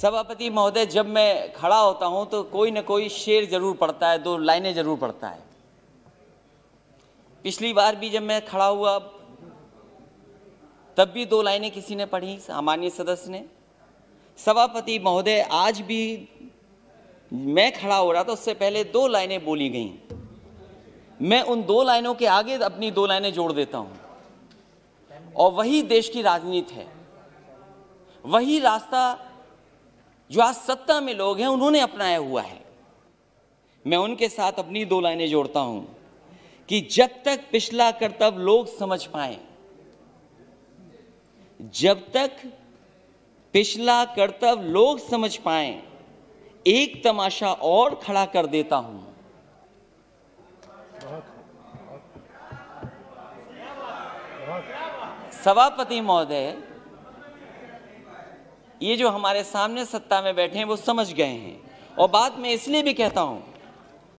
सभापति महोदय जब मैं खड़ा होता हूं तो कोई ना कोई शेर जरूर पड़ता है दो लाइनें जरूर पड़ता है पिछली बार भी जब मैं खड़ा हुआ तब भी दो लाइनें किसी ने पढ़ी सामान्य सदस्य ने सभापति महोदय आज भी मैं खड़ा हो रहा था उससे पहले दो लाइनें बोली गई मैं उन दो लाइनों के आगे अपनी दो लाइनें जोड़ देता हूं और वही देश की राजनीति है वही रास्ता जो आज सत्ता में लोग हैं उन्होंने अपनाया हुआ है मैं उनके साथ अपनी दो लाइनें जोड़ता हूं कि जब तक पिछला कर्तव्य लोग समझ पाए जब तक पिछला कर्तव्य लोग समझ पाए एक तमाशा और खड़ा कर देता हूं सभापति महोदय ये जो हमारे सामने सत्ता में बैठे हैं वो समझ गए हैं और बात मैं इसलिए भी कहता हूँ